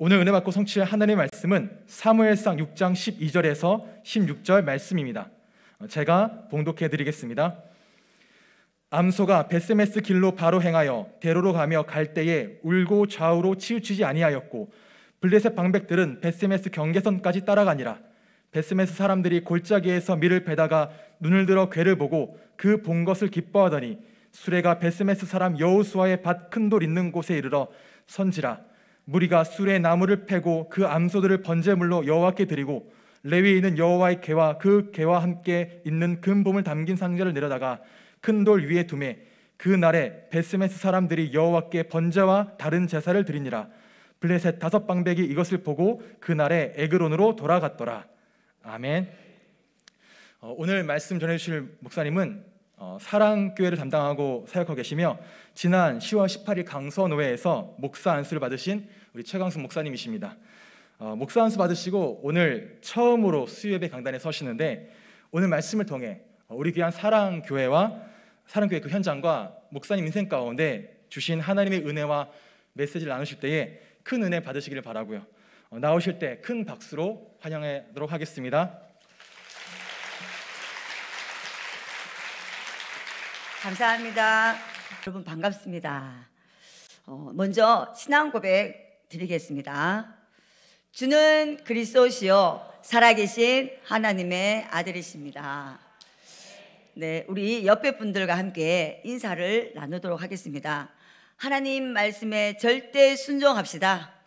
오늘 은혜 받고 성취할 하나님의 말씀은 사무엘상 6장 12절에서 16절 말씀입니다. 어, 제가 봉독해 드리겠습니다. 암소가 베스메스 길로 바로 행하여 대로로 가며 갈 때에 울고 좌우로 치우치지 아니하였고 블레셋 방백들은 베스메스 경계선까지 따라가니라. 베스메스 사람들이 골짜기에서 밀을 베다가 눈을 들어 괴를 보고 그 본 것을 기뻐하더니 수레가 베스메스 사람 여우수아의 밭 큰 돌 있는 곳에 이르러 선지라 무리가 술에 나무를 패고 그 암소들을 번제물로 여호와께 드리고 레위에 있는 여호와의 개와 그 개와 함께 있는 금봄을 담긴 상자를 내려다가 큰 돌 위에 두매 그 날에 베스메스 사람들이 여호와께 번제와 다른 제사를 드리니라 블레셋 다섯 방백이 이것을 보고 그 날에 에그론으로 돌아갔더라 아멘. 어, 오늘 말씀 전해주실 목사님은 어, 사랑교회를 담당하고 사역하고 계시며 지난 10월 18일 강서노회에서 목사 안수를 받으신 우리 최강수 목사님이십니다. 어, 목사 안수 받으시고 오늘 처음으로 수요예배 강단에 서시는데 오늘 말씀을 통해 우리 귀한 사랑 교회와 사랑 교회 그 현장과 목사님 인생 가운데 주신 하나님의 은혜와 메시지를 나누실 때에 큰 은혜 받으시기를 바라고요. 어, 나오실 때 큰 박수로 환영하도록 하겠습니다. 감사합니다. 여러분 반갑습니다. 어, 먼저 신앙 고백 드리겠습니다. 주는 그리스도시요 살아계신 하나님의 아들이십니다. 네, 우리 옆에 분들과 함께 인사를 나누도록 하겠습니다. 하나님 말씀에 절대 순종합시다.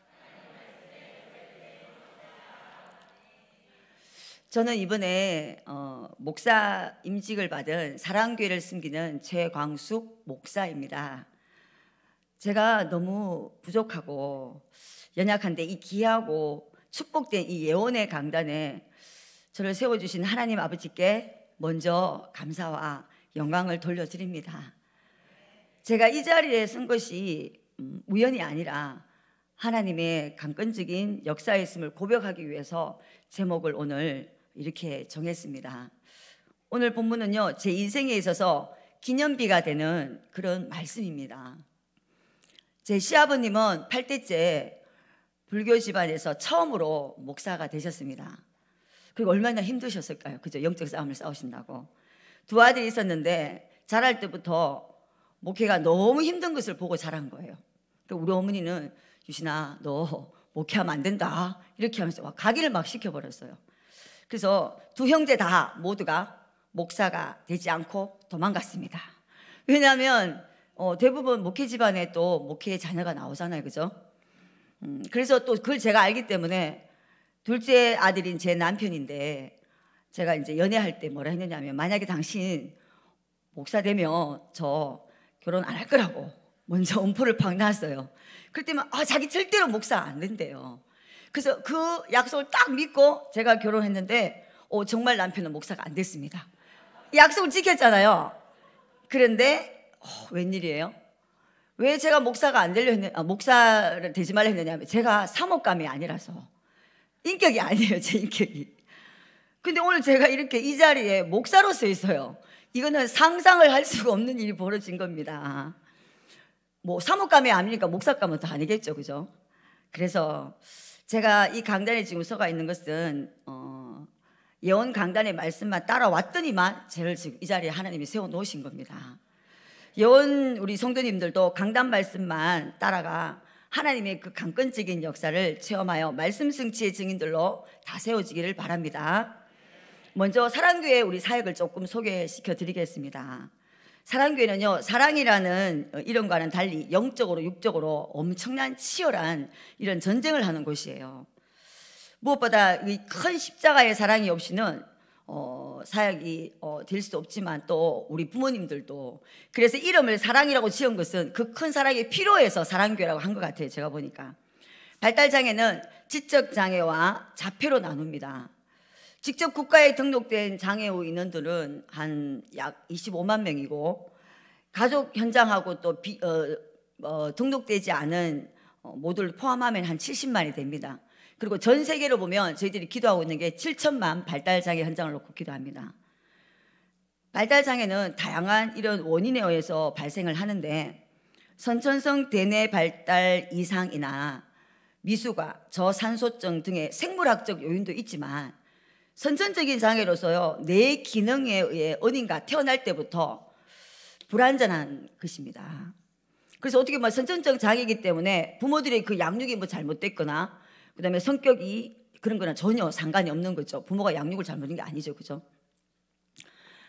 저는 이번에 어, 목사 임직을 받은 사랑교회를 숨기는 최광숙 목사입니다. 제가 너무 부족하고 연약한데 이 귀하고 축복된 이 예언의 강단에 저를 세워주신 하나님 아버지께 먼저 감사와 영광을 돌려드립니다. 제가 이 자리에 쓴 것이 음, 우연이 아니라 하나님의 강건적인 역사였음을 고백하기 위해서 제목을 오늘 이렇게 정했습니다. 오늘 본문은요, 제 인생에 있어서 기념비가 되는 그런 말씀입니다. 제 시아버님은 8대째 불교 집안에서 처음으로 목사가 되셨습니다. 그리고 얼마나 힘드셨을까요? 그죠? 영적 싸움을 싸우신다고. 두 아들이 있었는데 자랄 때부터 목회가 너무 힘든 것을 보고 자란 거예요. 그러니까 우리 어머니는 유신아 너 목회하면 안 된다 이렇게 하면서 가기를 막 시켜버렸어요. 그래서 두 형제 다 모두가 목사가 되지 않고 도망갔습니다. 왜냐하면 어, 대부분 목회 집안에 또 목회의 자녀가 나오잖아요, 그죠? 음, 그래서 또 그걸 제가 알기 때문에 둘째 아들인 제 남편인데 제가 이제 연애할 때 뭐라 했냐면 만약에 당신 목사 되면 저 결혼 안 할 거라고 먼저 엄포를 팍 놨어요. 그랬더니 아 자기 절대로 목사 안 된대요. 그래서 그 약속을 딱 믿고 제가 결혼했는데 오, 어, 정말 남편은 목사가 안 됐습니다. 약속을 지켰잖아요. 그런데 어, 웬일이에요? 왜 제가 목사가 안 되려 했냐, 아, 목사를 되지 말라 했느냐 하면 제가 사목감이 아니라서 인격이 아니에요, 제 인격이. 근데 오늘 제가 이렇게 이 자리에 목사로서 있어요. 이거는 상상을 할 수가 없는 일이 벌어진 겁니다. 뭐 사목감이 아니니까 목사감은 다 아니겠죠, 그죠? 그래서 제가 이 강단에 지금 서가 있는 것은 어, 예언 강단의 말씀만 따라왔더니만 저를 지금 이 자리에 하나님이 세워 놓으신 겁니다. 예언 우리 성도님들도 강단 말씀만 따라가 하나님의 그 강건적인 역사를 체험하여 말씀 승치의 증인들로 다 세워지기를 바랍니다. 먼저 사랑교회 우리 사역을 조금 소개시켜 드리겠습니다. 사랑교회는요, 사랑이라는 어, 이름과는 달리 영적으로, 육적으로 엄청난 치열한 이런 전쟁을 하는 곳이에요. 무엇보다 큰 십자가의 사랑이 없이는 어, 사역이 어, 될수 없지만 또 우리 부모님들도 그래서 이름을 사랑이라고 지은 것은 그 큰 사랑이 필요해서 사랑교회라고 한 것 같아요. 제가 보니까 발달장애는 지적장애와 자폐로 나눕니다. 직접 국가에 등록된 장애우 인원들은 한 약 25만 명이고 가족 현장하고 또 비, 어, 어, 등록되지 않은 어, 모두를 포함하면 한 70만이 됩니다. 그리고 전 세계로 보면 저희들이 기도하고 있는 게 7천만 발달장애 현장을 놓고 기도합니다. 발달장애는 다양한 이런 원인에 의해서 발생을 하는데 선천성 대뇌 발달 이상이나 미숙아, 저산소증 등의 생물학적 요인도 있지만 선천적인 장애로서요 뇌 기능에 의해 어딘가 태어날 때부터 불완전한 것입니다. 그래서 어떻게 보면 선천적 장애이기 때문에 부모들의 그 양육이 뭐 잘못됐거나 그다음에 성격이 그런 거랑 전혀 상관이 없는 거죠. 부모가 양육을 잘못한 게 아니죠, 그죠?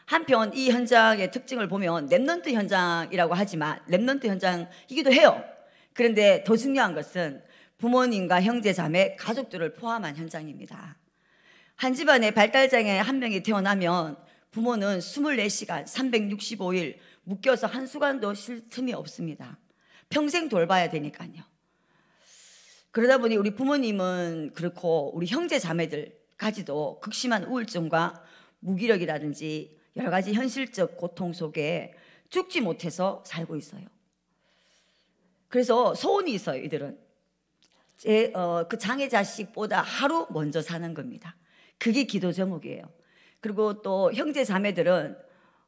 한편 이 현장의 특징을 보면 랩넌트 현장이라고 하지만 랩넌트 현장이기도 해요. 그런데 더 중요한 것은 부모님과 형제 자매 가족들을 포함한 현장입니다. 한집안의 발달장애 한 명이 태어나면 부모는 24시간 365일 묶여서 한 수간도 쉴 틈이 없습니다. 평생 돌봐야 되니까요. 그러다 보니 우리 부모님은 그렇고 우리 형제 자매들까지도 극심한 우울증과 무기력이라든지 여러 가지 현실적 고통 속에 죽지 못해서 살고 있어요. 그래서 소원이 있어요, 이들은. 제, 어, 그 장애 자식보다 하루 먼저 사는 겁니다. 그게 기도 제목이에요. 그리고 또 형제 자매들은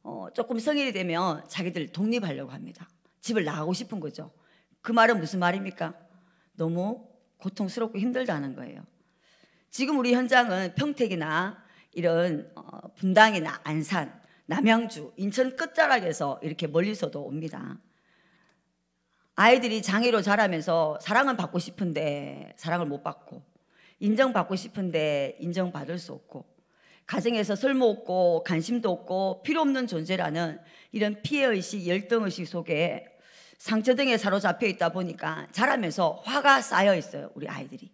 어, 조금 성인이 되면 자기들 독립하려고 합니다. 집을 나가고 싶은 거죠. 그 말은 무슨 말입니까? 너무 고통스럽고 힘들다는 거예요. 지금 우리 현장은 평택이나 이런 어, 분당이나 안산, 남양주, 인천 끝자락에서 이렇게 멀리서도 옵니다. 아이들이 장애로 자라면서 사랑은 받고 싶은데 사랑을 못 받고 인정받고 싶은데 인정받을 수 없고 가정에서 쓸모 없고 관심도 없고 필요 없는 존재라는 이런 피해 의식, 열등 의식 속에 상처 등에 사로잡혀 있다 보니까 자라면서 화가 쌓여 있어요 우리 아이들이.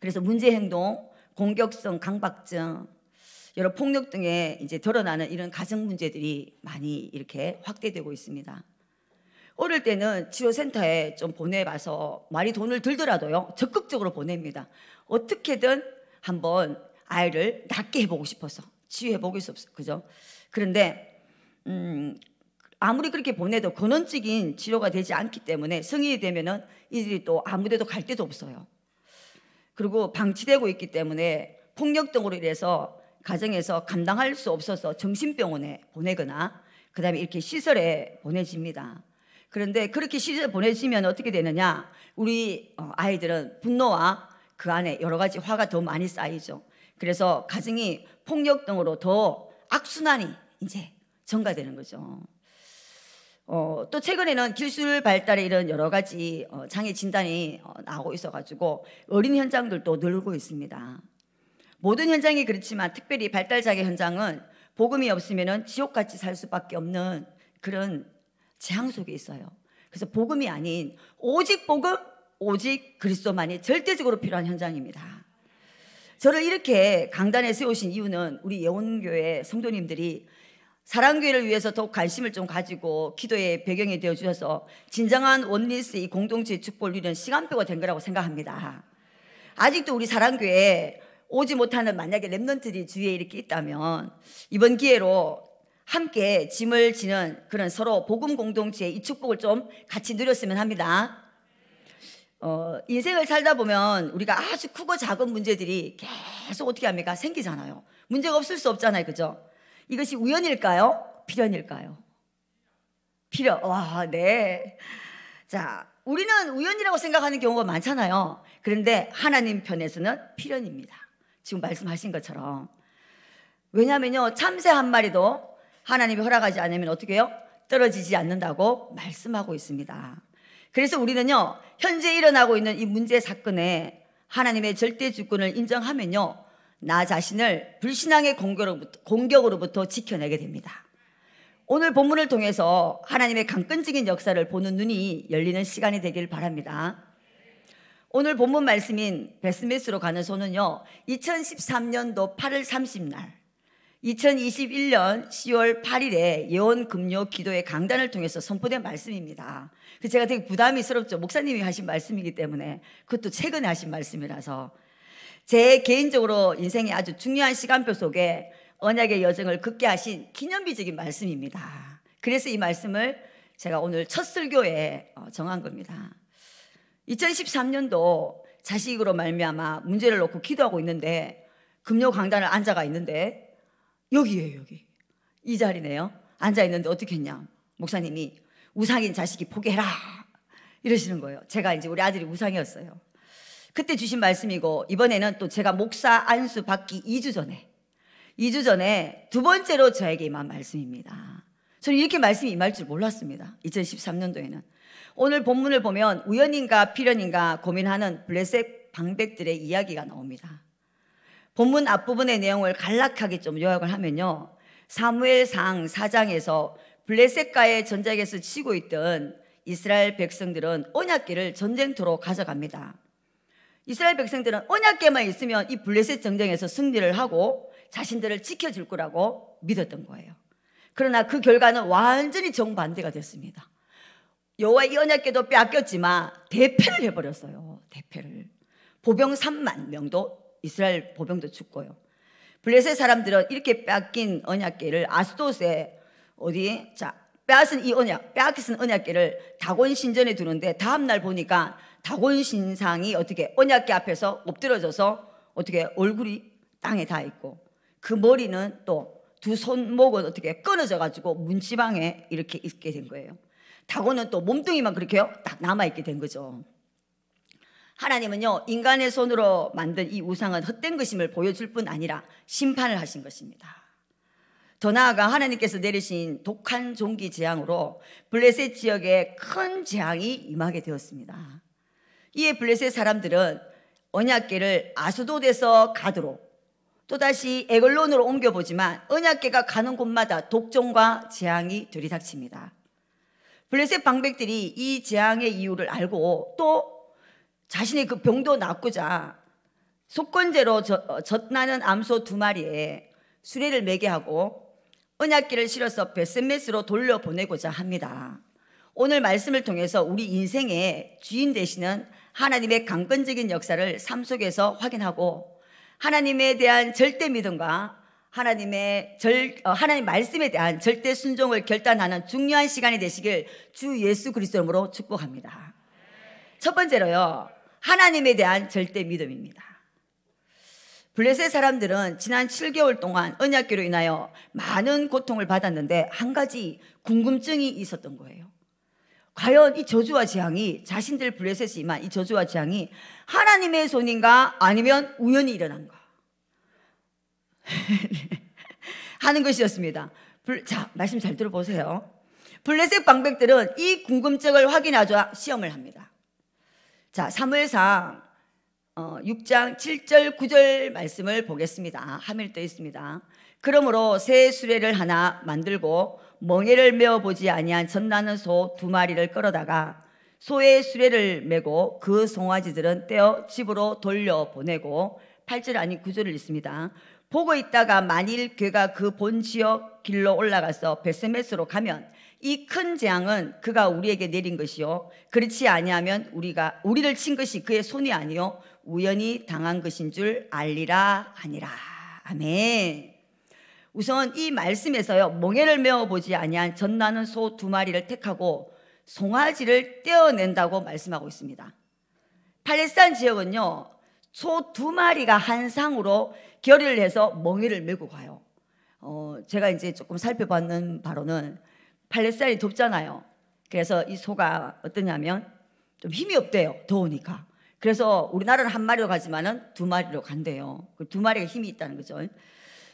그래서 문제 행동, 공격성, 강박증, 여러 폭력 등에 이제 드러나는 이런 가정 문제들이 많이 이렇게 확대되고 있습니다. 어릴 때는 치료센터에 좀 보내봐서 많이 돈을 들더라도요 적극적으로 보냅니다. 어떻게든 한번 아이를 낫게 해보고 싶어서 치유해보고 싶어서 그죠? 그런데 음, 아무리 그렇게 보내도 근원적인 치료가 되지 않기 때문에 성인이 되면은 이들이 또 아무데도 갈 데도 없어요. 그리고 방치되고 있기 때문에 폭력 등으로 인해서 가정에서 감당할 수 없어서 정신병원에 보내거나 그다음에 이렇게 시설에 보내집니다. 그런데 그렇게 시즌 보내시면 어떻게 되느냐? 우리 어, 아이들은 분노와 그 안에 여러 가지 화가 더 많이 쌓이죠. 그래서 가정이 폭력 등으로 더 악순환이 이제 전가되는 거죠. 어, 또 최근에는 기술 발달에 이런 여러 가지 어, 장애 진단이 어, 나오고 있어가지고 어린 현장들도 늘고 있습니다. 모든 현장이 그렇지만 특별히 발달 장애 현장은 복음이 없으면 지옥같이 살 수밖에 없는 그런 재앙 속에 있어요. 그래서 복음이 아닌 오직 복음, 오직 그리스도만이 절대적으로 필요한 현장입니다. 저를 이렇게 강단에 세우신 이유는 우리 예원교회 성도님들이 사랑교회를 위해서 더욱 관심을 좀 가지고 기도의 배경이 되어 주셔서 진정한 원리스 이공동체 축복을 누리 시간표가 된 거라고 생각합니다. 아직도 우리 사랑교회 오지 못하는 만약에 랩런트들이 주위에 이렇게 있다면 이번 기회로 함께 짐을 지는 그런 서로 복음 공동체의 이 축복을 좀 같이 누렸으면 합니다. 어, 인생을 살다 보면 우리가 아주 크고 작은 문제들이 계속 어떻게 합니까? 생기잖아요. 문제가 없을 수 없잖아요. 그죠? 이것이 우연일까요? 필연일까요? 필연. 와, 네. 자, 우리는 우연이라고 생각하는 경우가 많잖아요. 그런데 하나님 편에서는 필연입니다. 지금 말씀하신 것처럼. 왜냐면요, 참새 한 마리도 하나님이 허락하지 않으면 어떻게 해요? 떨어지지 않는다고 말씀하고 있습니다. 그래서 우리는요, 현재 일어나고 있는 이 문제 사건에 하나님의 절대 주권을 인정하면요, 나 자신을 불신앙의 공격으로부터, 공격으로부터 지켜내게 됩니다. 오늘 본문을 통해서 하나님의 강건적인 역사를 보는 눈이 열리는 시간이 되길 바랍니다. 오늘 본문 말씀인 베스메스로 가는 소는요, 2013년도 8월 30날, 2021년 10월 8일에 예언 금요 기도의 강단을 통해서 선포된 말씀입니다. 그 제가 되게 부담이스럽죠. 목사님이 하신 말씀이기 때문에 그것도 최근에 하신 말씀이라서 제 개인적으로 인생의 아주 중요한 시간표 속에 언약의 여정을 걷게 하신 기념비적인 말씀입니다. 그래서 이 말씀을 제가 오늘 첫 설교에 어, 정한 겁니다. 2013년도 자식으로 말미암아 문제를 놓고 기도하고 있는데 금요 강단을 앉아가 있는데 여기에요, 여기. 이 자리네요. 앉아 있는데 어떻게 했냐? 목사님이 우상인 자식이 포기해라. 이러시는 거예요. 제가 이제 우리 아들이 우상이었어요. 그때 주신 말씀이고 이번에는 또 제가 목사 안수 받기 2주 전에 2주 전에 두 번째로 저에게 임한 말씀입니다. 저는 이렇게 말씀이 임할 줄 몰랐습니다. 2013년도에는 오늘 본문을 보면 우연인가 필연인가 고민하는 블레셋 방백들의 이야기가 나옵니다. 본문 앞부분의 내용을 간략하게 좀 요약을 하면요. 사무엘상 4장에서 블레셋과의 전쟁에서 치고 있던 이스라엘 백성들은 언약계를 전쟁터로 가져갑니다. 이스라엘 백성들은 언약계만 있으면 이 블레셋 전쟁에서 승리를 하고 자신들을 지켜줄 거라고 믿었던 거예요. 그러나 그 결과는 완전히 정반대가 됐습니다. 여호와의 언약계도 빼앗겼지만 대패를 해버렸어요. 대패를. 보병 3만 명도 이스라엘 보병도 죽고요. 블레셋 사람들은 이렇게 빼긴 언약계를 아스도스에 어디 자 빼앗은 이 언약 빼앗은 언약계를 다곤 신전에 두는데 다음 날 보니까 다곤 신상이 어떻게 언약계 앞에서 엎드려져서 어떻게 얼굴이 땅에 다 있고 그 머리는 또 두 손목은 어떻게 끊어져 가지고 문지방에 이렇게 있게 된 거예요. 다고는 또 몸뚱이만 그렇게요 딱 남아 있게 된 거죠. 하나님은요, 인간의 손으로 만든 이 우상은 헛된 것임을 보여줄 뿐 아니라 심판을 하신 것입니다. 더 나아가 하나님께서 내리신 독한 종기 재앙으로 블레셋 지역에 큰 재앙이 임하게 되었습니다. 이에 블레셋 사람들은 언약계를 아수도에서 가드로 또다시 에글론으로 옮겨보지만 언약계가 가는 곳마다 독종과 재앙이 들이닥칩니다. 블레셋 방백들이 이 재앙의 이유를 알고 또 자신의 그 병도 낫고자 속건제로 어, 젖나는 암소 두 마리에 수레를 매게 하고 언약기를 실어서 베스메스로 돌려보내고자 합니다. 오늘 말씀을 통해서 우리 인생의 주인 되시는 하나님의 강건적인 역사를 삶 속에서 확인하고 하나님에 대한 절대 믿음과 하나님의 절, 어, 하나님 말씀에 대한 절대 순종을 결단하는 중요한 시간이 되시길 주 예수 그리스도 이름으로 축복합니다. 첫 번째로요. 하나님에 대한 절대 믿음입니다. 블레셋 사람들은 지난 7개월 동안 언약교로 인하여 많은 고통을 받았는데 한 가지 궁금증이 있었던 거예요. 과연 이 저주와 재앙이 자신들 블레셋이 임한 이 저주와 재앙이 하나님의 손인가 아니면 우연히 일어난가 하는 것이었습니다. 자 말씀 잘 들어보세요. 블레셋 방백들은 이 궁금증을 확인하자 시험을 합니다. 자, 사무엘상 어, 6장 7절 9절 말씀을 보겠습니다. 아, 하밀 떠 있습니다. 그러므로 새 수레를 하나 만들고 멍에를 메어 보지 아니한 전나는 소 두 마리를 끌어다가 소의 수레를 메고 그 송아지들은 떼어 집으로 돌려 보내고 8절 아닌 9절을 읽습니다. 보고 있다가 만일 괴가 그 본 지역 길로 올라가서 베스메스로 가면 이큰 재앙은 그가 우리에게 내린 것이요 그렇지 아니하면 우리가 우리를 친 것이 그의 손이 아니요 우연히 당한 것인 줄 알리라 하니라. 아멘. 우선 이 말씀에서요 멍해를 메어 보지 아니한 전나는 소 두 마리를 택하고 송아지를 떼어낸다고 말씀하고 있습니다. 팔레스타인 지역은요 소 두 마리가 한 상으로 결의를 해서 멍해를 메고 가요. 어, 제가 이제 조금 살펴봤는 바로는 팔레스타인이 덥잖아요. 그래서 이 소가 어떠냐면 좀 힘이 없대요. 더우니까. 그래서 우리나라는 한 마리로 가지만은 두 마리로 간대요. 그 두 마리가 힘이 있다는 거죠.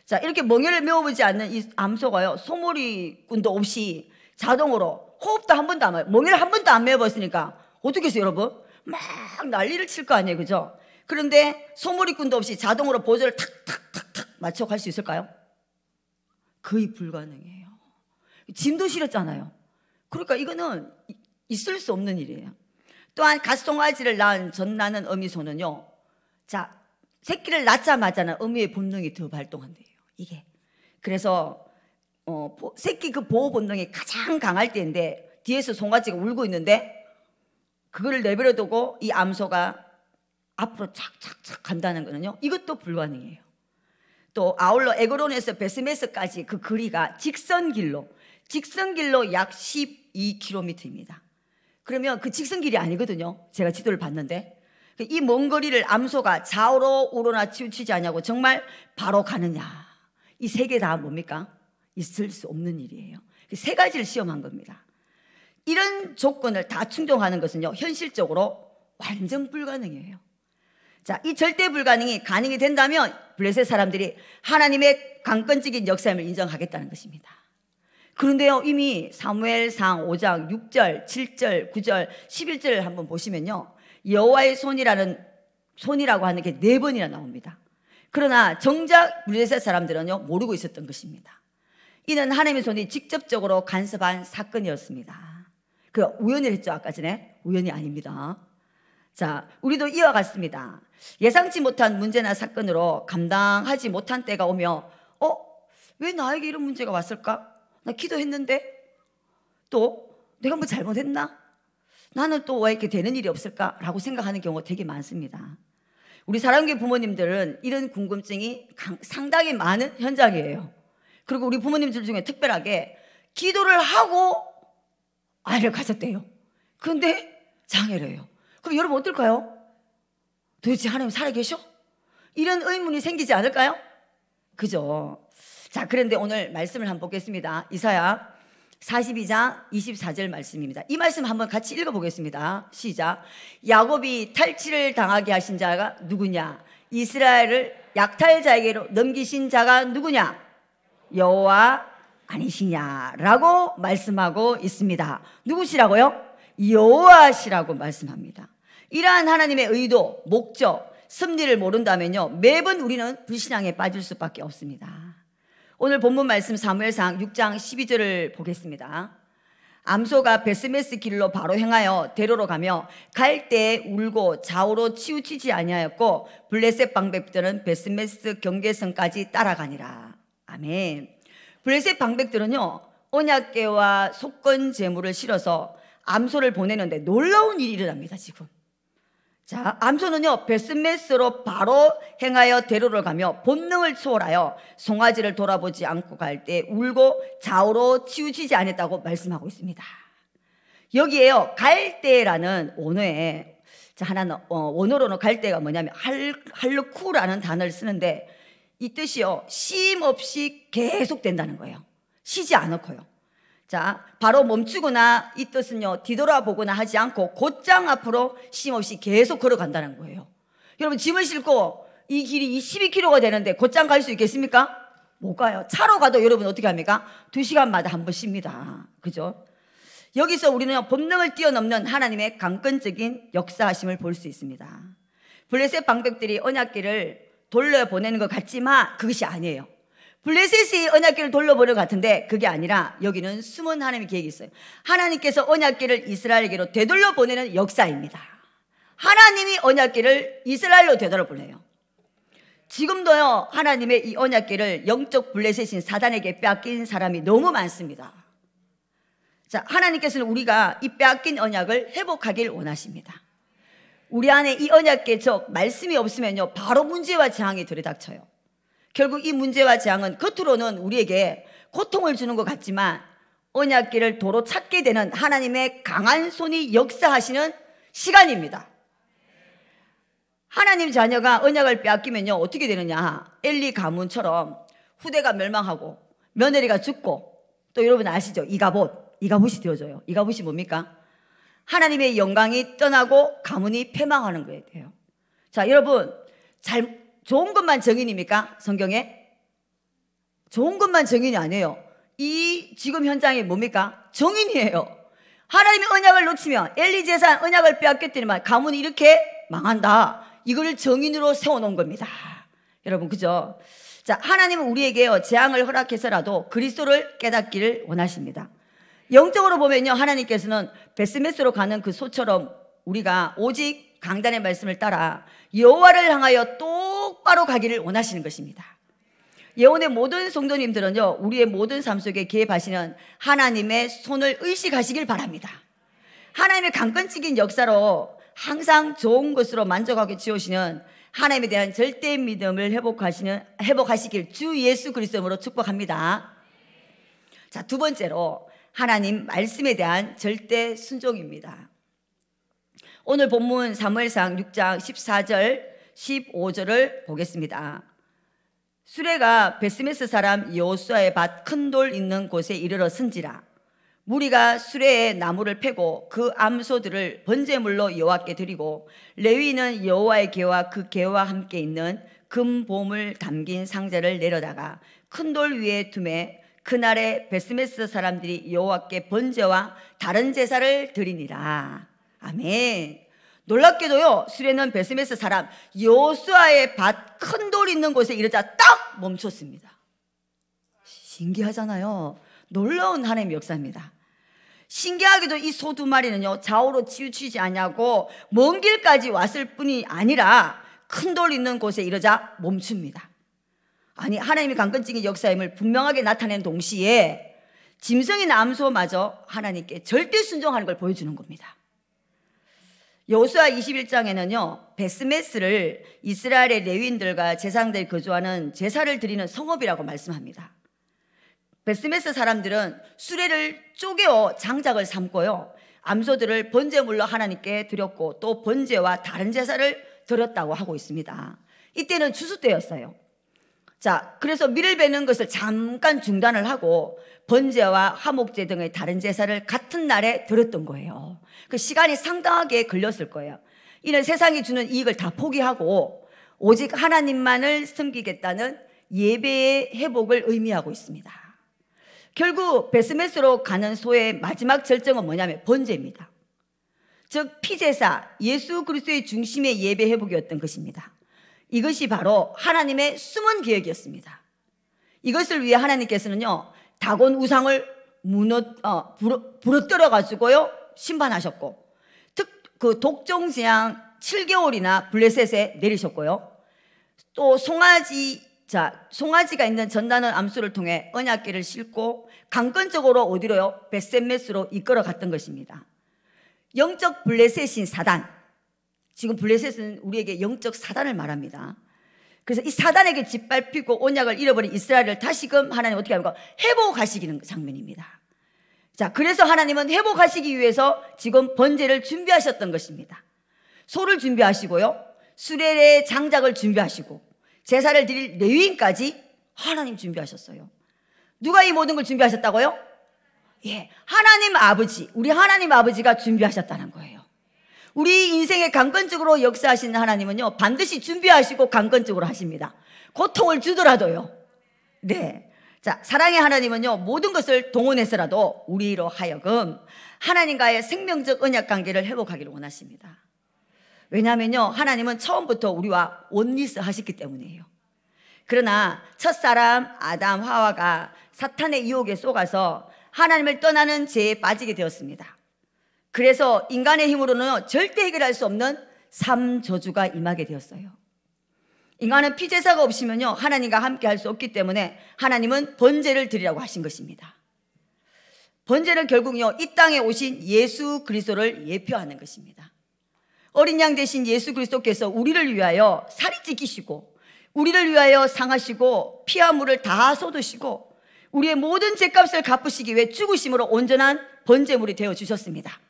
자, 이렇게 멍에를 메워보지 않는 이 암소가요. 소머리꾼도 없이 자동으로 호흡도 한 번도 안 해요. 멍에를 한 번도 안 메워봤으니까 어떻게 해서 여러분? 막 난리를 칠 거 아니에요. 그죠? 그런데 소머리꾼도 없이 자동으로 보조를 탁탁탁탁 맞춰 갈 수 있을까요? 거의 불가능해요. 짐도 실었잖아요. 그러니까 이거는 있을 수 없는 일이에요. 또한 갓송아지를 낳은 전나는 어미소는요. 자, 새끼를 낳자마자는 어미의 본능이 더 발동한대요. 이게. 그래서 어, 새끼 그 보호 본능이 가장 강할 때인데 뒤에서 송아지가 울고 있는데 그거를 내버려두고 이 암소가 앞으로 착착착 간다는 거는요. 이것도 불가능해요. 또 아울러 에그론에서 베스메스까지 그 거리가 직선 길로 직선길로 약 12km입니다. 그러면 그 직선길이 아니거든요. 제가 지도를 봤는데. 그러니까 이먼 거리를 암소가 좌우로 우로나 치우치지 않냐고 정말 바로 가느냐. 이 세 개 다 뭡니까? 있을 수 없는 일이에요. 그 세 가지를 시험한 겁니다. 이런 조건을 다 충족하는 것은요, 현실적으로 완전 불가능이에요. 자, 이 절대 불가능이 가능이 된다면 블레셋 사람들이 하나님의 강건적인 역사임을 인정하겠다는 것입니다. 그런데요, 이미 사무엘상 5장 6절, 7절, 9절, 11절을 한번 보시면요. 여호와의 손이라는 손이라고 하는 게 네 번이나 나옵니다. 그러나 정작 블레셋 사람들은요 모르고 있었던 것입니다. 이는 하나님의 손이 직접적으로 간섭한 사건이었습니다. 그 우연이랬죠 아까 전에 우연이 아닙니다. 자 우리도 이와 같습니다. 예상치 못한 문제나 사건으로 감당하지 못한 때가 오며 어왜 나에게 이런 문제가 왔을까? 나 기도했는데 또 내가 뭐 잘못했나? 나는 또 왜 이렇게 되는 일이 없을까라고 생각하는 경우가 되게 많습니다. 우리 사랑계 부모님들은 이런 궁금증이 상당히 많은 현장이에요. 그리고 우리 부모님들 중에 특별하게 기도를 하고 아이를 가졌대요. 근데 장애를 해요. 그럼 여러분 어떨까요? 도대체 하나님 살아계셔? 이런 의문이 생기지 않을까요? 그죠. 자, 그런데 오늘 말씀을 한번 보겠습니다. 이사야 42장 24절 말씀입니다. 이 말씀 한번 같이 읽어보겠습니다. 시작. 야곱이 탈취를 당하게 하신 자가 누구냐? 이스라엘을 약탈자에게로 넘기신 자가 누구냐? 여호와 아니시냐라고 말씀하고 있습니다. 누구시라고요? 여호와시라고 말씀합니다. 이러한 하나님의 의도, 목적, 섭리를 모른다면요 매번 우리는 불신앙에 빠질 수밖에 없습니다. 오늘 본문 말씀 사무엘상 6장 12절을 보겠습니다. 암소가 베스메스 길로 바로 행하여 대로로 가며 갈 때 울고 좌우로 치우치지 아니하였고 블레셋 방백들은 베스메스 경계선까지 따라가니라. 아멘. 블레셋 방백들은요. 언약계와 속건 제물을 실어서 암소를 보내는데 놀라운 일이 일어납니다, 지금. 자, 암소는요, 베스메스로 바로 행하여 대로를 가며 본능을 초월하여 송아지를 돌아보지 않고 갈 때 울고 좌우로 치우치지 않았다고 말씀하고 있습니다. 여기에요, 갈대라는 원어에, 자, 하나는, 어, 원어로는 갈대가 뭐냐면 할, 할루쿠라는 단어를 쓰는데 이 뜻이요, 쉼 없이 계속된다는 거예요. 쉬지 않고요. 자, 바로 멈추거나 이 뜻은요, 뒤돌아보거나 하지 않고 곧장 앞으로 쉼없이 계속 걸어간다는 거예요. 여러분, 짐을 싣고 이 길이 22km가 되는데 곧장 갈 수 있겠습니까? 못 가요. 차로 가도 여러분 어떻게 합니까? 두 시간마다 한 번 쉽니다. 그죠? 여기서 우리는 본능을 뛰어넘는 하나님의 강건적인 역사하심을 볼 수 있습니다. 블레셋 방백들이 언약기를 돌려보내는 것 같지만 그것이 아니에요. 블레셋이 언약궤를 돌려보는것 같은데 그게 아니라 여기는 숨은 하나님의 계획이 있어요. 하나님께서 언약궤를 이스라엘에게로 되돌려 보내는 역사입니다. 하나님이 언약궤를 이스라엘로 되돌려 보내요. 지금도요 하나님의 이 언약궤를 영적 블레셋인 사단에게 빼앗긴 사람이 너무 많습니다. 자 하나님께서는 우리가 이 빼앗긴 언약을 회복하길 원하십니다. 우리 안에 이 언약궤 적 말씀이 없으면요 바로 문제와 재앙이 들이닥쳐요. 결국 이 문제와 재앙은 겉으로는 우리에게 고통을 주는 것 같지만 언약길을 도로 찾게 되는 하나님의 강한 손이 역사하시는 시간입니다. 하나님 자녀가 언약을 빼앗기면요 어떻게 되느냐 엘리 가문처럼 후대가 멸망하고 며느리가 죽고 또 여러분 아시죠 이가봇 이가봇이 되어져요 이가봇이 뭡니까 하나님의 영광이 떠나고 가문이 패망하는 거예요 자 여러분 잘 좋은 것만 정인입니까? 성경에? 좋은 것만 정인이 아니에요. 이 지금 현장이 뭡니까? 정인이에요. 하나님의 언약을 놓치면 엘리 제산 언약을 빼앗겼더니 가문이 이렇게 망한다. 이걸 정인으로 세워놓은 겁니다. 여러분 그죠? 자 하나님은 우리에게 재앙을 허락해서라도 그리스도를 깨닫기를 원하십니다. 영적으로 보면요 하나님께서는 베스메스로 가는 그 소처럼 우리가 오직 강단의 말씀을 따라 여호와를 향하여 또 똑바로 가기를 원하시는 것입니다. 예언의 모든 성도님들은요, 우리의 모든 삶 속에 개입하시는 하나님의 손을 의식하시길 바랍니다. 하나님의 강건적인 역사로 항상 좋은 것으로 만족하게 지으시는 하나님에 대한 절대 믿음을 회복하시는, 회복하시길 주 예수 그리스도로 축복합니다. 자, 두 번째로 하나님 말씀에 대한 절대 순종입니다. 오늘 본문 사무엘상 6장 14절 15절을 보겠습니다. 수레가 베스메스 사람 여호수아의 밭 큰 돌 있는 곳에 이르러 선지라 무리가 수레에 나무를 패고 그 암소들을 번제물로 여호와께 드리고 레위는 여호와의 개와 그 개와 함께 있는 금보물 담긴 상자를 내려다가 큰 돌 위에 둠에 그날에 베스메스 사람들이 여호와께 번제와 다른 제사를 드리니라. 아멘. 놀랍게도요 수레는 베스메스 사람 요수아의 밭 큰 돌 있는 곳에 이르자 딱 멈췄습니다 신기하잖아요 놀라운 하나님의 역사입니다 신기하게도 이 소두 마리는요 좌우로 치우치지 않냐고 먼 길까지 왔을 뿐이 아니라 큰 돌 있는 곳에 이르자 멈춥니다 아니 하나님의 강건증의 역사임을 분명하게 나타낸 동시에 짐승이 암소마저 하나님께 절대 순종하는 걸 보여주는 겁니다 여수아 21장에는요. 베스메스를 이스라엘의 레위인들과 제상장들 거주하는 제사를 드리는 성업이라고 말씀합니다. 베스메스 사람들은 수레를 쪼개어 장작을 삼고요. 암소들을 번제물로 하나님께 드렸고 또 번제와 다른 제사를 드렸다고 하고 있습니다. 이때는 추수 때였어요. 자, 그래서 밀을 베는 것을 잠깐 중단을 하고 번제와 화목제 등의 다른 제사를 같은 날에 들었던 거예요. 그 시간이 상당하게 걸렸을 거예요. 이는 세상이 주는 이익을 다 포기하고 오직 하나님만을 섬기겠다는 예배의 회복을 의미하고 있습니다. 결국 베스메스로 가는 소의 마지막 절정은 뭐냐면 번제입니다. 즉 피제사 예수 그리스도의 중심의 예배 회복이었던 것입니다. 이것이 바로 하나님의 숨은 계획이었습니다. 이것을 위해 하나님께서는요, 다곤 우상을 무너, 어, 부러, 뜨려 가지고요, 심판하셨고, 특, 그 독종재앙 7개월이나 블레셋에 내리셨고요, 또 송아지, 자, 송아지가 있는 전단은 암수를 통해 언약계를 싣고 강건적으로 어디로요? 베셋메스로 이끌어 갔던 것입니다. 영적 블레셋인 사단, 지금 블레셋은 우리에게 영적 사단을 말합니다. 그래서 이 사단에게 짓밟히고 언약을 잃어버린 이스라엘을 다시금 하나님 어떻게 합니까? 회복하시기는 장면입니다. 자, 그래서 하나님은 회복하시기 위해서 지금 번제를 준비하셨던 것입니다. 소를 준비하시고요. 수레의 장작을 준비하시고 제사를 드릴 레위인까지 하나님 준비하셨어요. 누가 이 모든 걸 준비하셨다고요? 예. 하나님 아버지, 우리 하나님 아버지가 준비하셨다는 거예요. 우리 인생의 강건적으로 역사하시는 하나님은요, 반드시 준비하시고 강건적으로 하십니다. 고통을 주더라도요. 네. 자, 사랑의 하나님은요, 모든 것을 동원해서라도 우리로 하여금 하나님과의 생명적 언약 관계를 회복하기를 원하십니다. 왜냐하면요, 하나님은 처음부터 우리와 원리스 하셨기 때문이에요. 그러나 첫사람 아담, 하와가 사탄의 유혹에 속아서 하나님을 떠나는 죄에 빠지게 되었습니다. 그래서 인간의 힘으로는 절대 해결할 수 없는 삶 저주가 임하게 되었어요. 인간은 피제사가 없으면요 하나님과 함께 할 수 없기 때문에 하나님은 번제를 드리라고 하신 것입니다. 번제는 결국요 이 땅에 오신 예수 그리스도를 예표하는 것입니다. 어린 양 대신 예수 그리스도께서 우리를 위하여 살이 찢기시고 우리를 위하여 상하시고 피와 물을 다 쏟으시고 우리의 모든 죄값을 갚으시기 위해 죽으심으로 온전한 번제물이 되어 주셨습니다.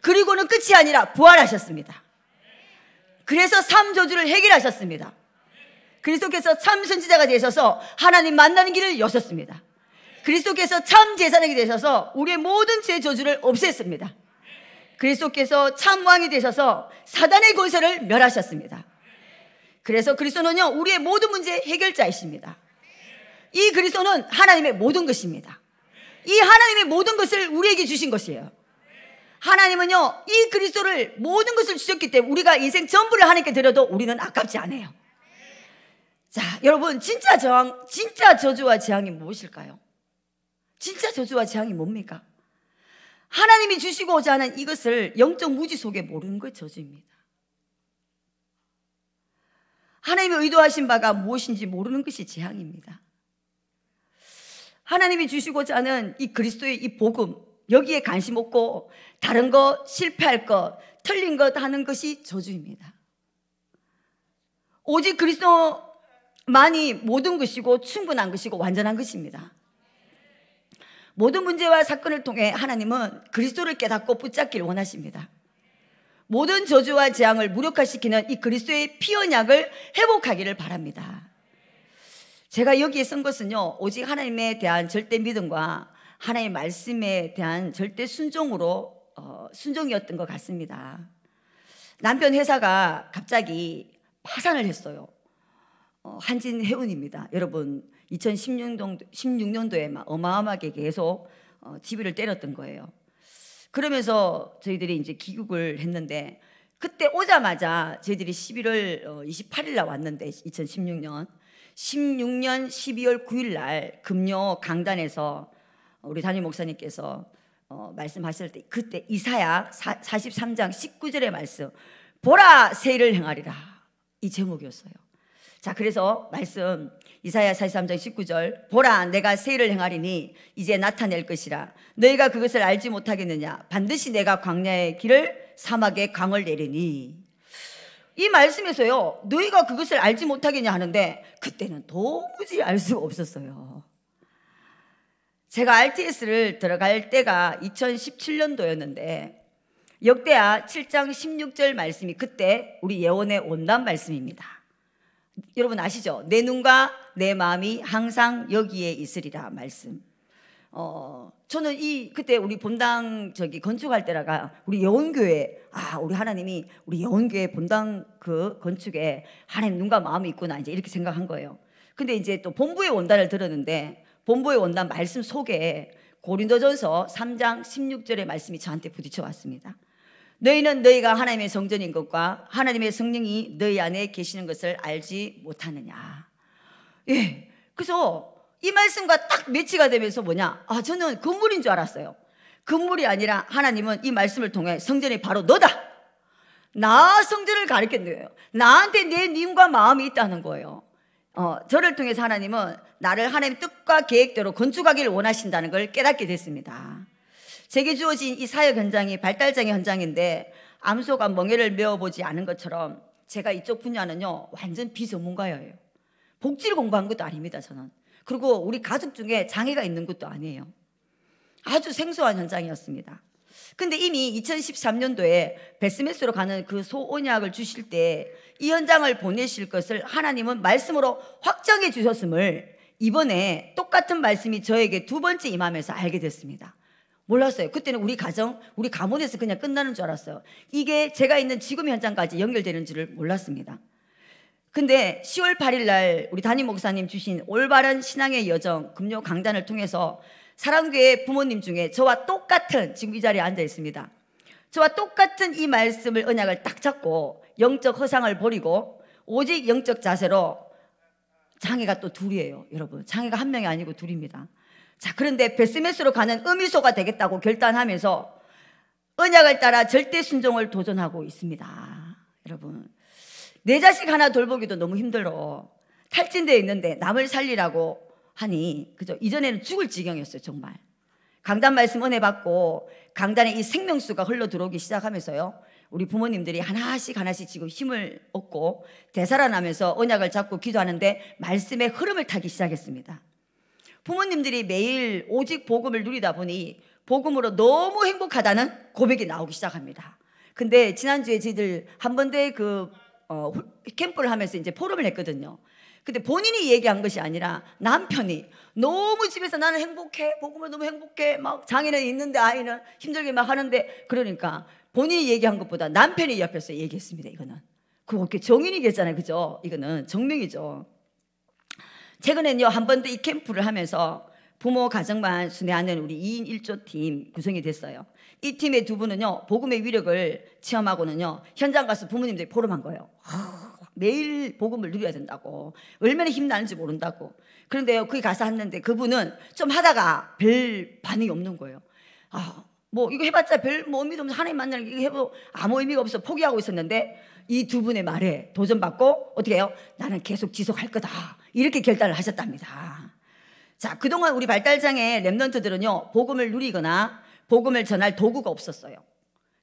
그리고는 끝이 아니라 부활하셨습니다. 그래서 삼조주를 해결하셨습니다. 그리스도께서 참 선지자가 되셔서 하나님 만나는 길을 여셨습니다. 그리스도께서 참 제사장이 되셔서 우리의 모든 죄 저주를 없앴습니다. 그리스도께서 참 왕이 되셔서 사단의 권세를 멸하셨습니다. 그래서 그리스도는요 우리의 모든 문제의 해결자이십니다. 이 그리스도는 하나님의 모든 것입니다. 이 하나님의 모든 것을 우리에게 주신 것이에요. 하나님은요, 이 그리스도를 모든 것을 주셨기 때문에 우리가 인생 전부를 하나님께 드려도 우리는 아깝지 않아요. 자, 여러분, 진짜 저항, 진짜 저주와 재앙이 무엇일까요? 진짜 저주와 재앙이 뭡니까? 하나님이 주시고자 하는 이것을 영적 무지 속에 모르는 것이 저주입니다. 하나님이 의도하신 바가 무엇인지 모르는 것이 재앙입니다. 하나님이 주시고자 하는 이 그리스도의 이 복음, 여기에 관심 없고 다른 거 실패할 것, 틀린 것 하는 것이 저주입니다. 오직 그리스도만이 모든 것이고 충분한 것이고 완전한 것입니다. 모든 문제와 사건을 통해 하나님은 그리스도를 깨닫고 붙잡길 원하십니다. 모든 저주와 재앙을 무력화시키는 이 그리스도의 피 언약을 회복하기를 바랍니다. 제가 여기에 쓴 것은요, 오직 하나님에 대한 절대 믿음과 하나의 말씀에 대한 절대 순종으로 어, 순종이었던 것 같습니다. 남편 회사가 갑자기 파산을 했어요. 어, 한진 해운입니다. 여러분 2016년도, 16년도에 어마어마하게 계속 어, TV를 때렸던 거예요. 그러면서 저희들이 이제 귀국을 했는데 그때 오자마자 저희들이 11월 28일 어, 날 왔는데 2016년 16년 12월 9일 날 금요 강단에서 어, 우리 담임 목사님께서 어, 말씀하실 때 그때 이사야 사, 43장 19절의 말씀 보라 세일을 행하리라 이 제목이었어요. 자 그래서 말씀 이사야 43장 19절 보라 내가 세일을 행하리니 이제 나타낼 것이라 너희가 그것을 알지 못하겠느냐 반드시 내가 광야의 길을 사막의 강을 내리니 이 말씀에서요 너희가 그것을 알지 못하겠냐 하는데 그때는 도무지 알 수 없었어요. 제가 RTS를 들어갈 때가 2017년도였는데 역대하 7장 16절 말씀이 그때 우리 예원의 온단 말씀입니다. 여러분 아시죠? 내 눈과 내 마음이 항상 여기에 있으리라 말씀. 어, 저는 이 그때 우리 본당 저기 건축할 때라가 우리 예원교회 아 우리 하나님이 우리 예원교회 본당 그 건축에 하나님 눈과 마음이 있구나 이제 이렇게 생각한 거예요. 근데 이제 또 본부의 원단을 들었는데 본부의 원단 말씀 속에 고린도전서 3장 16절의 말씀이 저한테 부딪혀 왔습니다. 너희는 너희가 하나님의 성전인 것과 하나님의 성령이 너희 안에 계시는 것을 알지 못하느냐. 예. 그래서 이 말씀과 딱 매치가 되면서 뭐냐? 아, 저는 건물인 줄 알았어요. 건물이 아니라 하나님은 이 말씀을 통해 성전이 바로 너다. 나 성전을 가르쳤는 요 나한테 내 님과 마음이 있다는 거예요. 어, 저를 통해서 하나님은 나를 하나님 뜻과 계획대로 건축하길 원하신다는 걸 깨닫게 됐습니다. 제게 주어진 이 사역 현장이 발달장애 현장인데 암소가 멍해를 메어보지 않은 것처럼 제가 이쪽 분야는요 완전 비전문가예요. 복지를 공부한 것도 아닙니다 저는. 그리고 우리 가족 중에 장애가 있는 것도 아니에요. 아주 생소한 현장이었습니다. 근데 이미 2013년도에 베스메스로 가는 그 소언약을 주실 때 이 현장을 보내실 것을 하나님은 말씀으로 확정해 주셨음을 이번에 똑같은 말씀이 저에게 두 번째 임하면서 알게 됐습니다. 몰랐어요. 그때는 우리 가정, 우리 가문에서 그냥 끝나는 줄 알았어요. 이게 제가 있는 지금 현장까지 연결되는 줄을 몰랐습니다. 근데 10월 8일 날 우리 담임 목사님 주신 올바른 신앙의 여정 금요 강단을 통해서 사랑교회 부모님 중에 저와 똑같은 지금 이 자리에 앉아 있습니다. 저와 똑같은 이 말씀을 언약을 딱 잡고 영적 허상을 버리고 오직 영적 자세로 장애가 또 둘이에요, 여러분. 장애가 한 명이 아니고 둘입니다. 자, 그런데 베스메스로 가는 의미소가 되겠다고 결단하면서 언약을 따라 절대 순종을 도전하고 있습니다. 여러분. 내 자식 하나 돌보기도 너무 힘들어. 탈진되어 있는데 남을 살리라고 하니, 그죠? 이전에는 죽을 지경이었어요, 정말. 강단 말씀 은혜 받고 강단에이 생명수가 흘러 들어오기 시작하면서요. 우리 부모님들이 하나씩 하나씩 지금 힘을 얻고 되살아나면서 언약을 잡고 기도하는데 말씀의 흐름을 타기 시작했습니다. 부모님들이 매일 오직 복음을 누리다 보니 복음으로 너무 행복하다는 고백이 나오기 시작합니다. 근데 지난주에 저희들 한번대 그, 어, 캠프를 하면서 이제 포럼을 했거든요. 근데 본인이 얘기한 것이 아니라 남편이 너무 집에서 나는 행복해. 복음은 너무 행복해. 막 장애는 있는데 아이는 힘들게 막 하는데 그러니까 본인이 얘기한 것보다 남편이 옆에서 얘기했습니다. 이거는 그렇게 정인이겠잖아요, 그죠? 이거는 정명이죠. 최근엔요 한 번 더 이 캠프를 하면서 부모 가정만 순회하는 우리 2인 1조 팀 구성이 됐어요. 이 팀의 두 분은요 복음의 위력을 체험하고는요 현장 가서 부모님들이 포럼한 거예요. 매일 복음을 누려야 된다고 얼마나 힘나는지 모른다고 그런데요 거기 가서 했는데 그분은 좀 하다가 별 반응이 없는 거예요. 아뭐 이거 해봤자 별뭐 의미도 없어 하나님 만나는 이거 해도 아무 의미가 없어 포기하고 있었는데 이 두 분의 말에 도전받고 어떻게 해요? 나는 계속 지속할 거다 이렇게 결단을 하셨답니다. 자 그동안 우리 발달장애 랩런트들은요 복음을 누리거나 복음을 전할 도구가 없었어요.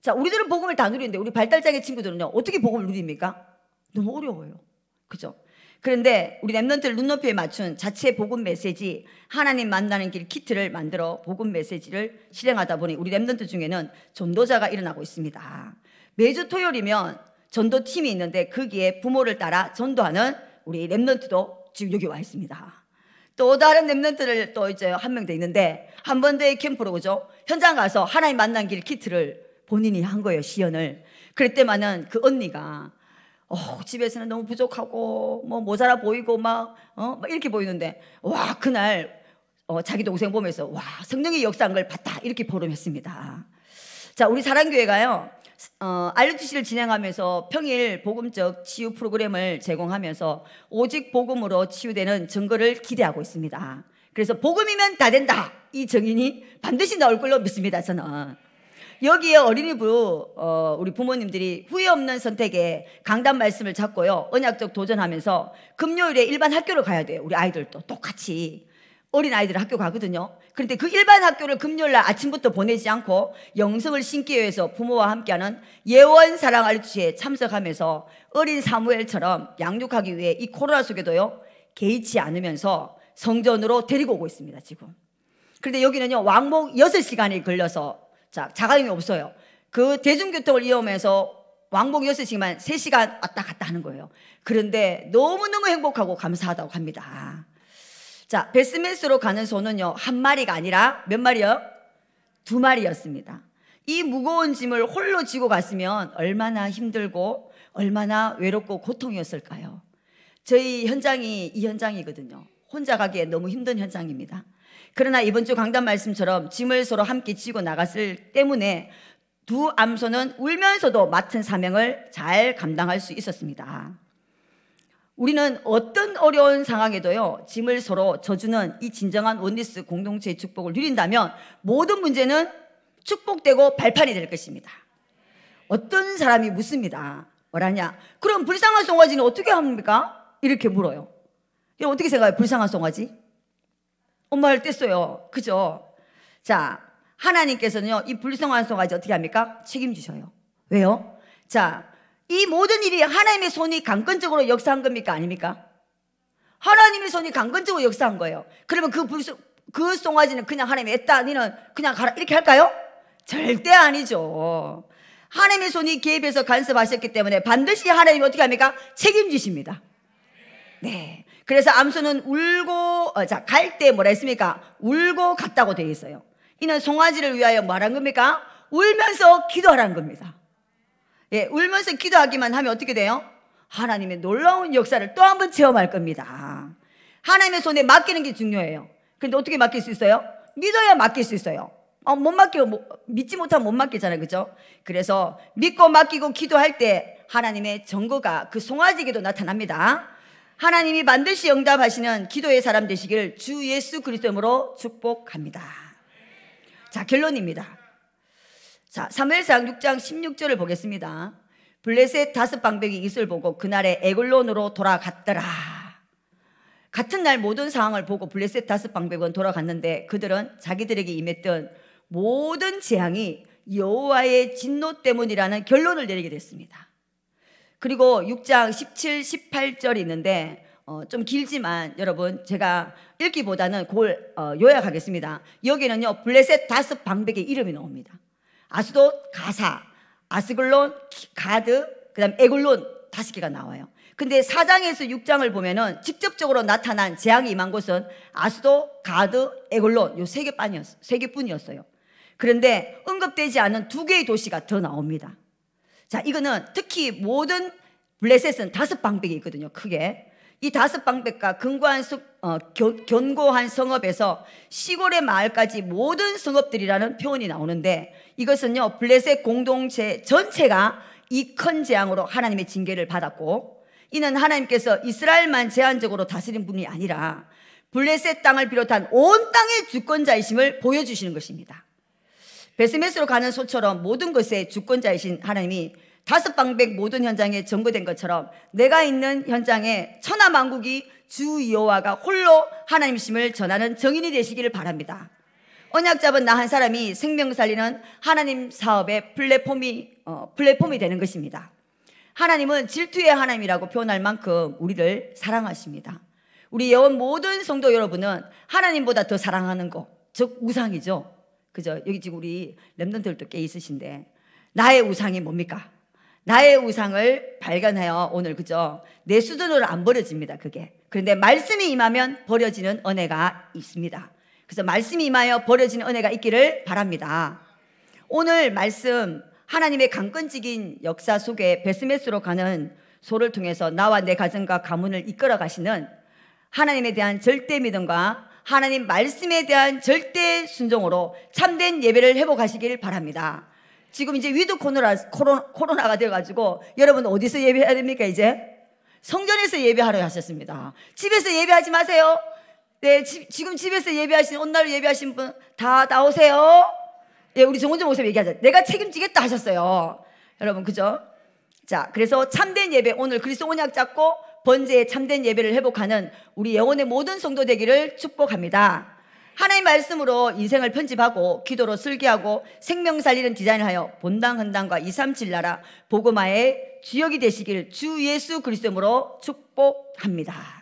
자 우리들은 복음을 다 누리는데 우리 발달장애 친구들은요 어떻게 복음을 누립니까? 너무 어려워요. 그죠? 그런데 우리 랩런트를 눈높이에 맞춘 자체 복음 메시지 하나님 만나는 길 키트를 만들어 복음 메시지를 실행하다 보니 우리 랩런트 중에는 전도자가 일어나고 있습니다. 매주 토요일이면 전도팀이 있는데 거기에 부모를 따라 전도하는 우리 랩런트도 지금 여기 와 있습니다. 또 다른 랩런트를 또 이제 한명더 있는데 한 번더 캠프로 오죠. 현장 가서 하나님 만난 길 키트를 본인이 한 거예요, 시연을. 그럴 때만은 그 언니가 어, 집에서는 너무 부족하고 뭐 모자라 보이고 막, 어, 막 이렇게 보이는데 와 그날 어, 자기 동생 보면서 와 성령의 역사한 걸 봤다 이렇게 보름했습니다. 자 우리 사랑교회가요 어, 알루주시를 진행하면서 평일 복음적 치유 프로그램을 제공하면서 오직 복음으로 치유되는 증거를 기대하고 있습니다. 그래서 복음이면 다 된다 이 정인이 반드시 나올 걸로 믿습니다 저는. 여기에 어린이부 어, 우리 부모님들이 후회 없는 선택에 강단 말씀을 찾고요. 언약적 도전하면서 금요일에 일반 학교를 가야 돼요. 우리 아이들도 똑같이 어린 아이들 학교 가거든요. 그런데 그 일반 학교를 금요일 날 아침부터 보내지 않고 영성을 심기 위해서 부모와 함께하는 예원 사랑 알투에 참석하면서 어린 사무엘처럼 양육하기 위해 이 코로나 속에도요 개의치 않으면서 성전으로 데리고 오고 있습니다 지금. 그런데 여기는요 왕복 6시간이 걸려서 자, 자가용이 없어요. 그 대중교통을 이용해서 왕복 6시간, 3시간 왔다 갔다 하는 거예요. 그런데 너무너무 행복하고 감사하다고 합니다. 자, 베스메스로 가는 소는요, 한 마리가 아니라 몇 마리요? 두 마리였습니다. 이 무거운 짐을 홀로 지고 갔으면 얼마나 힘들고 얼마나 외롭고 고통이었을까요? 저희 현장이 이 현장이거든요. 혼자 가기에 너무 힘든 현장입니다. 그러나 이번 주 강단 말씀처럼 짐을 서로 함께 지고 나갔을 때문에 두 암소는 울면서도 맡은 사명을 잘 감당할 수 있었습니다. 우리는 어떤 어려운 상황에도요, 짐을 서로 져주는 이 진정한 원리스 공동체의 축복을 누린다면 모든 문제는 축복되고 발판이 될 것입니다. 어떤 사람이 묻습니다. 뭐라냐? 그럼 불쌍한 송아지는 어떻게 합니까? 이렇게 물어요. 어떻게 생각해요? 불쌍한 송아지? 엄마를 뗐어요. 그죠? 자, 하나님께서는요, 이 불성한 송아지 어떻게 합니까? 책임지셔요. 왜요? 자, 이 모든 일이 하나님의 손이 강건적으로 역사한 겁니까? 아닙니까? 하나님의 손이 강건적으로 역사한 거예요. 그러면 그 불성, 그 송아지는 그냥 하나님의 했다. 니는 그냥 가라, 이렇게 할까요? 절대 아니죠. 하나님의 손이 개입해서 간섭하셨기 때문에 반드시 하나님이 어떻게 합니까? 책임지십니다. 네. 그래서 암소는 울고 어, 자갈 때 뭐라 했습니까? 울고 갔다고 되어 있어요. 이는 송아지를 위하여 뭐란 겁니까? 울면서 기도하라는 겁니다. 예, 울면서 기도하기만 하면 어떻게 돼요? 하나님의 놀라운 역사를 또 한 번 체험할 겁니다. 하나님의 손에 맡기는 게 중요해요. 그런데 어떻게 맡길 수 있어요? 믿어야 맡길 수 있어요. 어, 못 맡기고, 믿지 못하면 못 맡기잖아요. 그죠? 그래서 믿고 맡기고 기도할 때 하나님의 증거가 그 송아지기도 나타납니다. 하나님이 반드시 응답하시는 기도의 사람 되시길 주 예수 그리스도로 축복합니다. 자, 결론입니다. 자, 사무상 6장 16절을 보겠습니다. 블레셋 다섯 방백이 이슬 보고 그날에 에글론으로 돌아갔더라. 같은 날 모든 상황을 보고 블레셋 다섯 방백은 돌아갔는데 그들은 자기들에게 임했던 모든 재앙이 여호와의 진노 때문이라는 결론을 내리게 됐습니다. 그리고 6장 17, 18절이 있는데 어, 좀 길지만 여러분 제가 읽기보다는 그걸 어, 요약하겠습니다. 여기는요 블레셋 다섯 방백의 이름이 나옵니다. 아스돗, 가사, 아스글론, 가드, 그다음 에글론 다섯 개가 나와요. 근데 사장에서육장을 보면은 직접적으로 나타난 재앙이 임한 곳은 아스도, 가드, 에글론 요 세 개뿐이었어요. 그런데 언급되지 않은 두 개의 도시가 더 나옵니다. 자, 이거는 특히 모든 블레셋은 다섯 방백이 있거든요. 크게. 이 다섯 방백과 근고한 어, 견고한 성읍에서 시골의 마을까지 모든 성읍들이라는 표현이 나오는데 이것은요 블레셋 공동체 전체가 이 큰 재앙으로 하나님의 징계를 받았고 이는 하나님께서 이스라엘만 제한적으로 다스린 분이 아니라 블레셋 땅을 비롯한 온 땅의 주권자이심을 보여주시는 것입니다. 베스메스로 가는 소처럼 모든 것의 주권자이신 하나님이 다섯 방백 모든 현장에 전거된 것처럼 내가 있는 현장에 천하 만국이 주 여호와가 홀로 하나님심을 전하는 정인이 되시기를 바랍니다. 언약 잡은 나 한 사람이 생명 살리는 하나님 사업의 플랫폼이 어, 플랫폼이 되는 것입니다. 하나님은 질투의 하나님이라고 표현할 만큼 우리를 사랑하십니다. 우리 예원 모든 성도 여러분은 하나님보다 더 사랑하는 것, 즉 우상이죠. 그죠? 여기 지금 우리 랩던들도꽤 있으신데 나의 우상이 뭡니까? 나의 우상을 발견하여 오늘 그죠? 내 수준으로 안 버려집니다. 그게. 그런데 말씀이 임하면 버려지는 은혜가 있습니다. 그래서 말씀이 임하여 버려지는 은혜가 있기를 바랍니다. 오늘 말씀 하나님의 강건적인 역사 속에 베스메스로 가는 소를 통해서 나와 내 가정과 가문을 이끌어 가시는 하나님에 대한 절대 믿음과 하나님 말씀에 대한 절대 순종으로 참된 예배를 회복하시길 바랍니다. 지금 이제 위드 코로나, 코로나, 가 돼가지고 여러분 어디서 예배해야 됩니까 이제? 성전에서 예배하러 하셨습니다. 집에서 예배하지 마세요. 네, 지, 금 집에서 예배하신, 온날 예배하신 분 다 나오세요. 예, 우리 정원정 목사님 얘기하자. 내가 책임지겠다 하셨어요. 여러분, 그죠? 자, 그래서 참된 예배, 오늘 그리스도 언약 잡고 번제의 참된 예배를 회복하는 우리 영혼의 모든 성도 되기를 축복합니다. 하나님 말씀으로 인생을 편집하고 기도로 슬기하고 생명 살리는 디자인하여 본당 헌당과 237 나라 보고마의 주역이 되시길 주 예수 그리스도로 축복합니다.